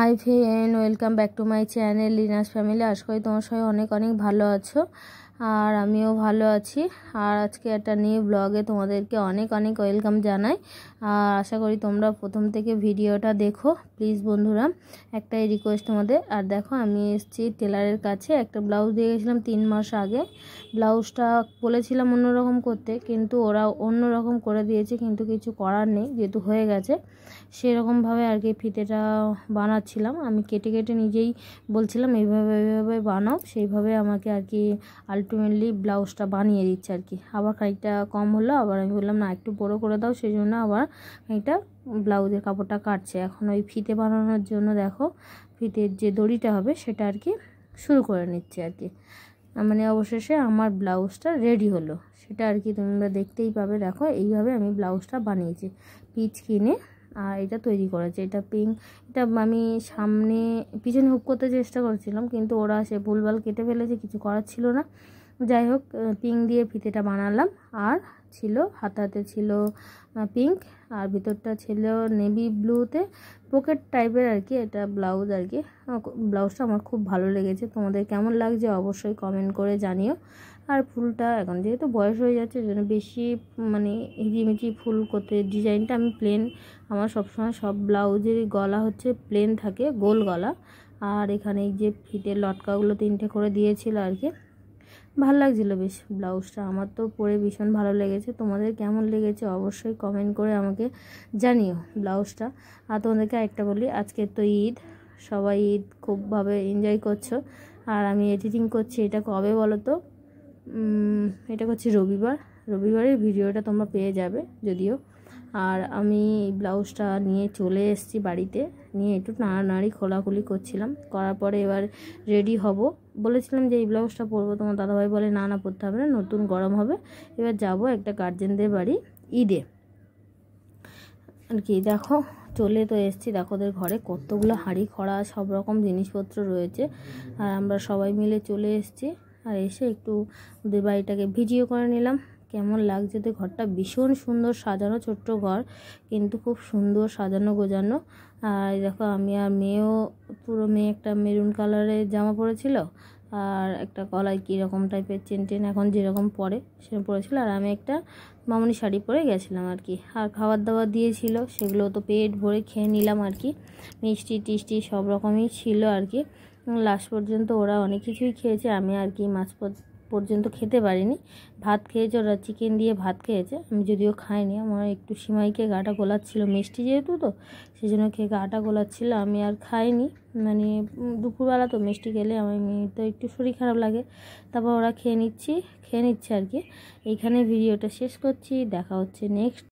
high V N welcome back to my channel Linus family আশা করি তোমার সবাই অনেক অনেক ভালো আছো আর আমিও ভালো আছি আর আজকে একটা নিয়ে ব্লগে তোমাদেরকে অনেক অনেক ওয়েলকাম জানাই আর আশা করি তোমরা প্রথম থেকে ভিডিওটা দেখো প্লিজ বন্ধুরা একটাই রিকোয়েস্ট তোমাদের আর দেখো আমি এসেছি টেলারের কাছে একটা ব্লাউজ দিয়ে গেছিলাম তিন মাস আগে ব্লাউজটা বলেছিলাম অন্যরকম করতে কিন্তু ওরা অন্যরকম করে দিয়েছে কিন্তু কিছু করার নেই যেহেতু হয়ে গেছে সেরকমভাবে আর কি ফিতেটা বানাচ্ছিলাম আমি কেটে কেটে নিজেই বলছিলাম এইভাবে এইভাবে বানাও সেইভাবে আমাকে আর কি আল আলটিমেটলি ব্লাউজটা বানিয়ে দিচ্ছে আর কি আবার খানিকটা কম হলো আবার আমি বললাম না একটু বড় করে দাও সেই জন্য আবার খানিকটা ব্লাউজের কাপড়টা কাটছে এখন ওই ফিতে বানানোর জন্য দেখো ফিতের যে দড়িটা হবে সেটা আর কি শুরু করে নিচ্ছে আর কি মানে অবশেষে আমার ব্লাউজটা রেডি হলো সেটা আর কি তোমরা দেখতেই পাবে দেখো এইভাবে আমি ব্লাউজটা বানিয়েছি পিচ কিনে আর এটা তৈরি করেছে এটা পিঙ্ক এটা আমি সামনে পিছনে হুক করতে চেষ্টা করেছিলাম কিন্তু ওরা সে ভুলভাল কেটে ফেলেছে কিছু করার ছিল না যাই হোক পিঙ্ক দিয়ে ফিতেটা বানালাম আর ছিল হাতাতে ছিল পিঙ্ক আর ভিতরটা ছিল নেভি ব্লুতে পকেট টাইপের আর কি এটা ব্লাউজ আর কি ব্লাউজটা আমার খুব ভালো লেগেছে তোমাদের কেমন লাগছে অবশ্যই কমেন্ট করে জানিও আর ফুলটা এখন যেহেতু বয়স হয়ে যাচ্ছে জন্য বেশি মানে হিজিমিচি ফুল করতে ডিজাইনটা আমি প্লেন আমার সবসময় সব ব্লাউজের গলা হচ্ছে প্লেন থাকে গোল গলা আর এখানে এই যে ফিতে লটকাগুলো তিনটে করে দিয়েছিল আর কি ভালো লাগছিলো বেশ ব্লাউজটা আমার তো পরে ভীষণ ভালো লেগেছে তোমাদের কেমন লেগেছে অবশ্যই কমেন্ট করে আমাকে জানিও ব্লাউজটা আর তোমাদেরকে আরেকটা বলি আজকে তো ঈদ সবাই ঈদ খুবভাবে এনজয় করছো আর আমি এডিটিং করছি এটা কবে বলো তো এটা করছি রবিবার রবিবারের ভিডিওটা তোমরা পেয়ে যাবে যদিও আর আমি ব্লাউজটা নিয়ে চলে এসেছি বাড়িতে নিয়ে একটু নাড়ানাড়ি খোলাখুলি করছিলাম করার পরে এবার রেডি হব বলেছিলাম যে এই ব্লাউজটা পরবো তোমার দাদাভাই বলে না না পরতে হবে না নতুন গরম হবে এবার যাব একটা গার্জেনদের বাড়ি ঈদে আর কি দেখো চলে তো এসছি দেখো ওদের ঘরে কতগুলো হাঁড়ি খড়া সব রকম জিনিসপত্র রয়েছে আর আমরা সবাই মিলে চলে এসছি আর এসে একটু ওদের বাড়িটাকে ভিডিও করে নিলাম কেমন লাগছে তো ঘরটা ভীষণ সুন্দর সাজানো ছোট্ট ঘর কিন্তু খুব সুন্দর সাজানো গোজানো আর দেখো আমি আর মেয়েও পুরো মেয়ে একটা মেরুন কালারের জামা পরেছিল আর একটা কলার কীরকম টাইপের চেন টেন এখন যেরকম পরে সেরকম পরেছিল আর আমি একটা মামনি শাড়ি পরে গেছিলাম আর কি আর খাবার দাবার দিয়েছিল সেগুলো তো পেট ভরে খেয়ে নিলাম আর কি মিষ্টি টিষ্টি সব রকমই ছিল আর কি লাস্ট পর্যন্ত ওরা অনেক কিছুই খেয়েছে আমি আর কি মাছ পর্যন্ত খেতে পারিনি ভাত খেয়েছে ওরা চিকেন দিয়ে ভাত খেয়েছে আমি যদিও খাইনি আমার একটু সিমাইকে গাটা গোলাচ্ছিল মিষ্টি যেহেতু তো সেই জন্য খেয়ে গাটা গোলাচ্ছিল আমি আর খাইনি মানে দুপুরবেলা তো মিষ্টি খেলে আমার মেয়ের তো একটু শরীর খারাপ লাগে তারপর ওরা খেয়ে নিচ্ছি খেয়ে নিচ্ছে আর কি এইখানে ভিডিওটা শেষ করছি দেখা হচ্ছে নেক্সট